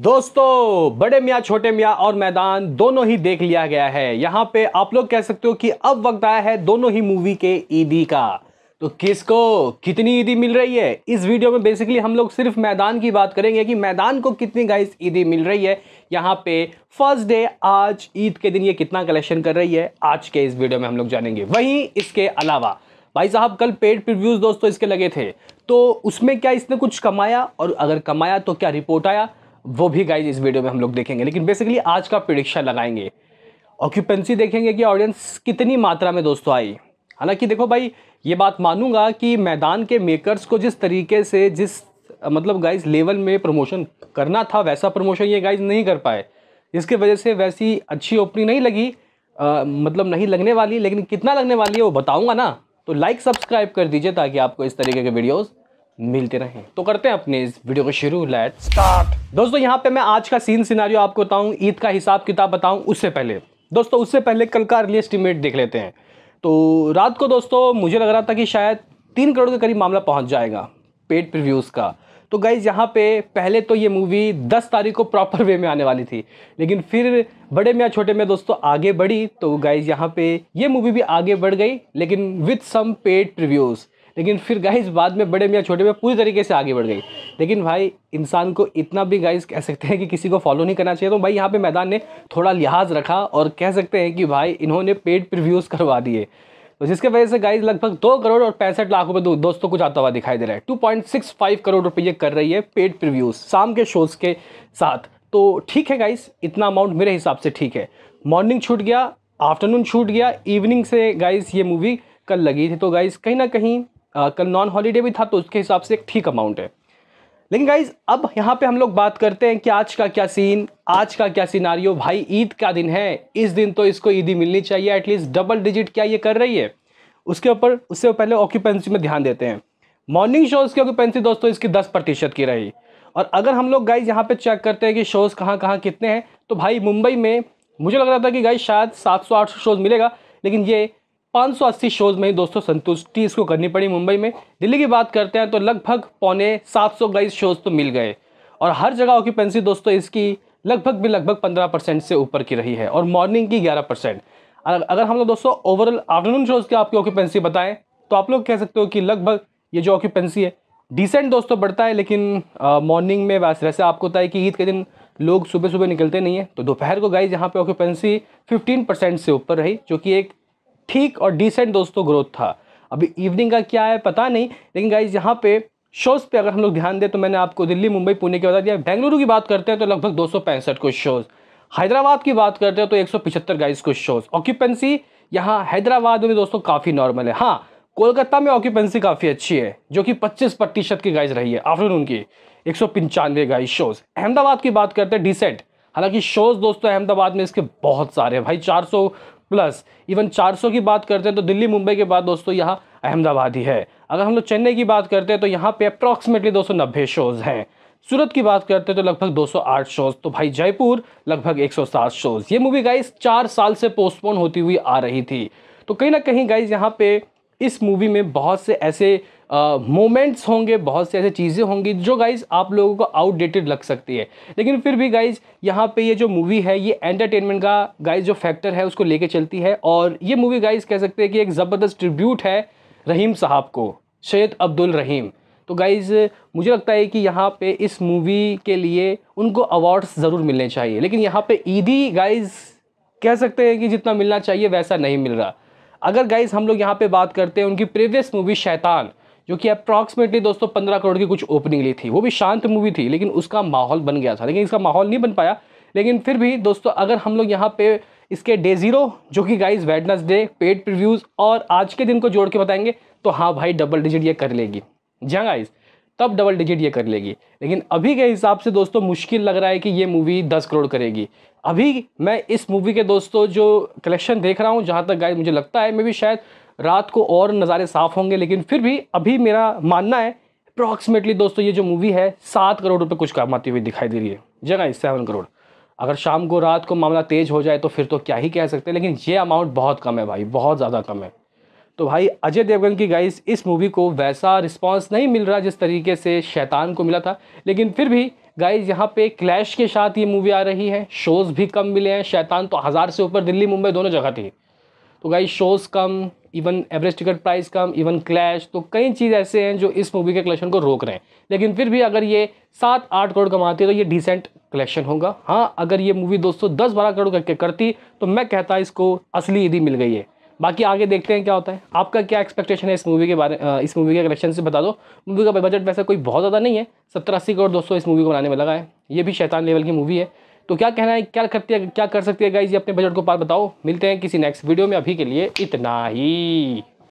दोस्तों बड़े मियाँ छोटे मियाँ और मैदान दोनों ही देख लिया गया है यहाँ पे आप लोग कह सकते हो कि अब वक्त आया है दोनों ही मूवी के ईदी का तो किसको कितनी ईदी मिल रही है इस वीडियो में बेसिकली हम लोग सिर्फ मैदान की बात करेंगे कि मैदान को कितनी गाइस ईदी मिल रही है यहाँ पे फर्स्ट डे आज ईद के दिन ये कितना कलेक्शन कर रही है आज के इस वीडियो में हम लोग जानेंगे वहीं इसके अलावा भाई साहब कल पेड प्रिव्यूज़ दोस्तों इसके लगे थे तो उसमें क्या इसने कुछ कमाया और अगर कमाया तो क्या रिपोर्ट आया वो भी गाइज इस वीडियो में हम लोग देखेंगे लेकिन बेसिकली आज का प्रिडिक्शन लगाएंगे ऑक्यूपेंसी देखेंगे कि ऑडियंस कितनी मात्रा में दोस्तों आई हालांकि देखो भाई ये बात मानूंगा कि मैदान के मेकर्स को जिस तरीके से जिस मतलब गाइज लेवल में प्रमोशन करना था वैसा प्रमोशन ये गाइज नहीं कर पाए जिसकी वजह से वैसी अच्छी ओपनिंग नहीं लगी आ, मतलब नहीं लगने वाली लेकिन कितना लगने वाली है वो बताऊँगा ना तो लाइक सब्सक्राइब कर दीजिए ताकि आपको इस तरीके के वीडियोज़ मिलते रहे तो करते हैं अपने इस वीडियो को शुरू लेट स्टार्ट दोस्तों यहाँ पे मैं आज का सीन सिनारियो आपको बताऊँ ईद का हिसाब किताब बताऊँ उससे पहले दोस्तों उससे पहले कल का अर्ली एस्टिमेट देख लेते हैं तो रात को दोस्तों मुझे लग रहा था कि शायद तीन करोड़ के करीब मामला पहुँच जाएगा पेड प्रिव्यूज़ का तो गाइज यहाँ पे पहले तो ये मूवी 10 तारीख को प्रॉपर वे में आने वाली थी लेकिन फिर बड़े में या छोटे में दोस्तों आगे बढ़ी तो गाइज यहाँ पे ये मूवी भी आगे बढ़ गई लेकिन विथ सम पेड प्रिव्यूज़ लेकिन फिर गाइस बाद में बड़े मियाँ छोटे मियाँ पूरी तरीके से आगे बढ़ गई लेकिन भाई इंसान को इतना भी गाइस कह सकते हैं कि किसी को फॉलो नहीं करना चाहिए तो भाई यहाँ पे मैदान ने थोड़ा लिहाज रखा और कह सकते हैं कि भाई इन्होंने पेड प्रिव्यूज़ करवा दिए तो जिसके वजह से गाइस लगभग दो करोड़ और पैंसठ लाख रुपए दो, दोस्तों को जाता हुआ दिखाई दे रहा है 2.65 करोड़ रुपए ये कर रही है पेड प्रिव्यूज शाम के शोज़ के साथ तो ठीक है गाइस इतना अमाउंट मेरे हिसाब से ठीक है मॉर्निंग छूट गया आफ्टरनून छूट गया इवनिंग से गाइस ये मूवी कल लगी थी तो गाइस कहीं ना कहीं कल नॉन हॉलीडे भी था तो उसके हिसाब से एक ठीक अमाउंट है लेकिन गाइज अब यहाँ पे हम लोग बात करते हैं कि आज का क्या सीन आज का क्या सीनारियो भाई ईद का दिन है इस दिन तो इसको ईदी मिलनी चाहिए एटलीस्ट डबल डिजिट क्या ये कर रही है उसके ऊपर उससे पहले ऑक्यूपेंसी में ध्यान देते हैं मॉर्निंग शोज़ की ऑक्यूपेंसी दोस्तों इसकी दस प्रतिशत की रही और अगर हम लोग गाइज यहाँ पे चेक करते हैं कि शोज़ कहाँ कहाँ कितने हैं तो भाई मुंबई में मुझे लग रहा था कि गाइज शायद सात सौ आठ शोज़ मिलेगा लेकिन ये 580 शोज में दोस्तों संतुष्टि इसको करनी पड़ी मुंबई में दिल्ली की बात करते हैं तो लगभग पौने 700 सौ गाइस शोज तो मिल गए और हर जगह ऑक्यूपेंसी दोस्तों इसकी लगभग भी लगभग 15 परसेंट से ऊपर की रही है और मॉर्निंग की 11 परसेंट अगर हम लोग दोस्तों ओवरऑल आफ्टरनून शोज़ की आपकी ऑक्यूपेंसी बताएं तो आप लोग कह सकते हो कि लगभग ये जो ऑक्यूपेंसी है डिसेंट दोस्तों बढ़ता है लेकिन मॉर्निंग में वैसे वैसे आपको होता कि ईद के दिन लोग सुबह सुबह निकलते नहीं हैं तो दोपहर को गाइज यहाँ पे ऑक्यूपेंसी 15 परसेंट से ऊपर रही जो कि एक ठीक और डिसेंट दोस्तों ग्रोथ था अभी इवनिंग का क्या है पता नहीं लेकिन गाइज यहाँ पे शोज़ पे अगर हम लोग ध्यान दें तो मैंने आपको दिल्ली मुंबई पुणे की बता दिया बेंगलुरु की बात करते हैं तो लगभग दो को शोज़ हैदराबाद की बात करते हैं तो 175 गाइस को शोज़ ऑक्यूपेंसी यहाँ हैदराबाद में दोस्तों काफ़ी नॉर्मल है हाँ कोलकाता में ऑक्यूपेंसी काफ़ी अच्छी है जो कि 25 प्रतिशत की गाइस रही है आफ्टरनून की एक सौ पंचानवे गाइज शोज़ अहमदाबाद की बात करते हैं डिसेंट हालांकि शोज़ दोस्तों अहमदाबाद में इसके बहुत सारे हैं भाई 400 प्लस इवन 400 की बात करते हैं तो दिल्ली मुंबई के बाद दोस्तों यहाँ अहमदाबाद ही है अगर हम लोग चेन्नई की बात करते हैं तो यहाँ पे अप्रॉक्सीमेटली दो शोज़ हैं सूरत की बात करते हैं तो लगभग 208 शोज तो भाई जयपुर लगभग 107 शोज ये मूवी गाइज चार साल से पोस्टपोन होती हुई आ रही थी तो कहीं ना कहीं गाइज यहाँ पे इस मूवी में बहुत से ऐसे मोमेंट्स होंगे बहुत से ऐसे चीज़ें होंगी जो गाइज़ आप लोगों को आउटडेटेड लग सकती है लेकिन फिर भी गाइज़ यहाँ पे ये जो मूवी है ये एंटरटेनमेंट का गाइज़ जो फैक्टर है उसको लेके चलती है और ये मूवी गाइज़ कह सकते हैं कि एक ज़बरदस्त ट्रिब्यूट है रहीम साहब को सैद अब्दुल रहीम तो गाइज़ मुझे लगता है कि यहाँ पे इस मूवी के लिए उनको अवार्ड्स ज़रूर मिलने चाहिए लेकिन यहाँ पे ईदी गाइज़ कह सकते हैं कि जितना मिलना चाहिए वैसा नहीं मिल रहा अगर गाइज़ हम लोग यहाँ पे बात करते हैं उनकी प्रीवियस मूवी शैतान जो कि अप्रॉक्सीमेटली दोस्तों पंद्रह करोड़ की कुछ ओपनिंग ली थी वो भी शांत मूवी थी लेकिन उसका माहौल बन गया था लेकिन इसका माहौल नहीं बन पाया लेकिन फिर भी दोस्तों अगर हम लोग यहाँ पे इसके डे ज़ीरो जो कि गाइज डे पेड प्रिव्यूज़ और आज के दिन को जोड़ के बताएंगे तो हाँ भाई डबल डिजिट ये कर लेगी जी हाँ गाइज़ तब डबल डिजिट ये कर लेगी लेकिन अभी के हिसाब से दोस्तों मुश्किल लग रहा है कि ये मूवी दस करोड़ करेगी अभी मैं इस मूवी के दोस्तों जो कलेक्शन देख रहा हूँ जहाँ तक गाइज मुझे लगता है मे भी शायद रात को और नज़ारे साफ़ होंगे लेकिन फिर भी अभी मेरा मानना है अप्रॉक्सीमेटली दोस्तों ये जो मूवी है सात करोड़ रुपये कुछ कमाती हुई दिखाई दे रही है जगह इस सेवन करोड़ अगर शाम को रात को मामला तेज हो जाए तो फिर तो क्या ही कह सकते हैं लेकिन ये अमाउंट बहुत कम है भाई बहुत ज़्यादा कम है तो भाई अजय देवगन की गाइस इस मूवी को वैसा रिस्पांस नहीं मिल रहा जिस तरीके से शैतान को मिला था लेकिन फिर भी गाइस यहाँ पे क्लैश के साथ ये मूवी आ रही है शोज़ भी कम मिले हैं शैतान तो हज़ार से ऊपर दिल्ली मुंबई दोनों जगह थी तो गाइस शोज़ कम इवन एवरेज टिकट प्राइस कम इवन क्लैश तो कई चीज़ ऐसे हैं जो इस मूवी के कलेक्शन को रोक रहे हैं लेकिन फिर भी अगर ये सात आठ करोड़ कमाती है तो ये डिसेंट कलेक्शन होगा हाँ अगर ये मूवी दोस्तों दस बारह करोड़ करके करती तो मैं कहता इसको असली ईदी मिल गई है बाकी आगे देखते हैं क्या होता है आपका क्या एक्सपेक्टेशन है इस मूवी के बारे इस मूवी के कलेक्शन से बता दो मूवी का बजट वैसे कोई बहुत ज़्यादा नहीं है सत्तर अस्सी करोड़ दोस्तों इस मूवी को बनाने में लगा है ये भी शैतान लेवल की मूवी है तो क्या कहना है क्या करती है क्या कर सकती है गाइज ये अपने बजट को पार बताओ मिलते हैं किसी नेक्स्ट वीडियो में अभी के लिए इतना ही